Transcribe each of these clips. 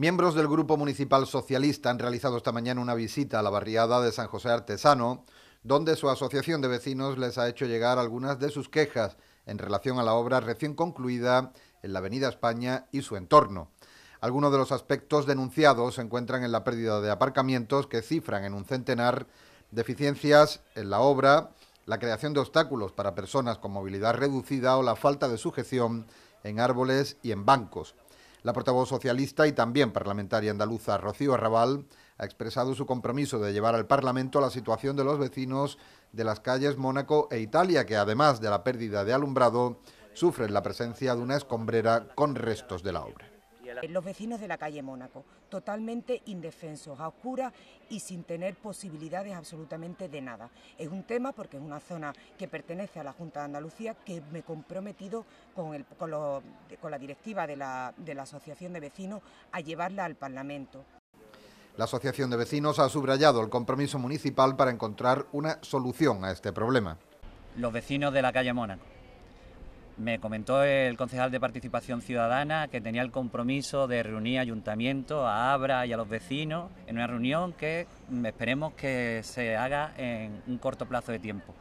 Miembros del Grupo Municipal Socialista han realizado esta mañana una visita a la barriada de San José Artesano, donde su asociación de vecinos les ha hecho llegar algunas de sus quejas en relación a la obra recién concluida en la Avenida España y su entorno. Algunos de los aspectos denunciados se encuentran en la pérdida de aparcamientos que cifran en un centenar, deficiencias en la obra, la creación de obstáculos para personas con movilidad reducida o la falta de sujeción en árboles y en bancos. La portavoz socialista y también parlamentaria andaluza Rocío Arrabal ha expresado su compromiso de llevar al Parlamento la situación de los vecinos de las calles Mónaco e Italia, que además de la pérdida de alumbrado, sufren la presencia de una escombrera con restos de la obra. Eh, los vecinos de la calle Mónaco, totalmente indefensos, a oscuras y sin tener posibilidades absolutamente de nada. Es un tema porque es una zona que pertenece a la Junta de Andalucía que me he comprometido con, la directiva de la Asociación de Vecinos a llevarla al Parlamento. La Asociación de Vecinos ha subrayado el compromiso municipal para encontrar una solución a este problema. Los vecinos de la calle Mónaco me comentó el concejal de Participación Ciudadana que tenía el compromiso de reunir a ayuntamiento, a Abra y a los vecinos en una reunión que esperemos que se haga en un corto plazo de tiempo.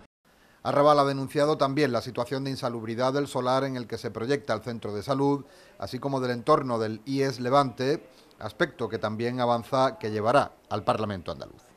Arrabal ha denunciado también la situación de insalubridad del solar en el que se proyecta el centro de salud, así como del entorno del IES Levante, aspecto que también avanza que llevará al Parlamento andaluz.